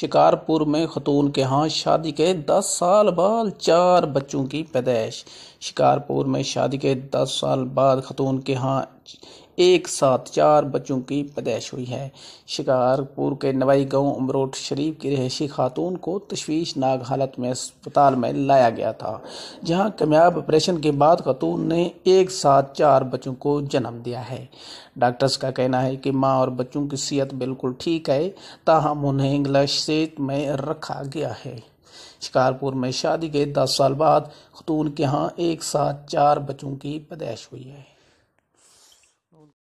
शिकारपुर में खतून के हाथ शादी के दस साल बाद चार बच्चों की पैदाइश शिकारपुर में शादी के दस साल बाद खतून के हाथ एक साथ चार बच्चों की पैदाइश हुई है शिकारपुर के नवाई गांव उमरोट शरीफ की रहशी खातून को तश्वीशनाक हालत में अस्पताल में लाया गया था जहां कामयाब ऑपरेशन के बाद खातून ने एक साथ चार बच्चों को जन्म दिया है डॉक्टर्स का कहना है कि माँ और बच्चों की सेहत बिल्कुल ठीक है ताहम उन्हें इंग्लिश सेत में रखा गया है शिकारपुर में शादी के दस साल बाद खतून के यहाँ एक साथ चार बच्चों की पैदाइश हुई है old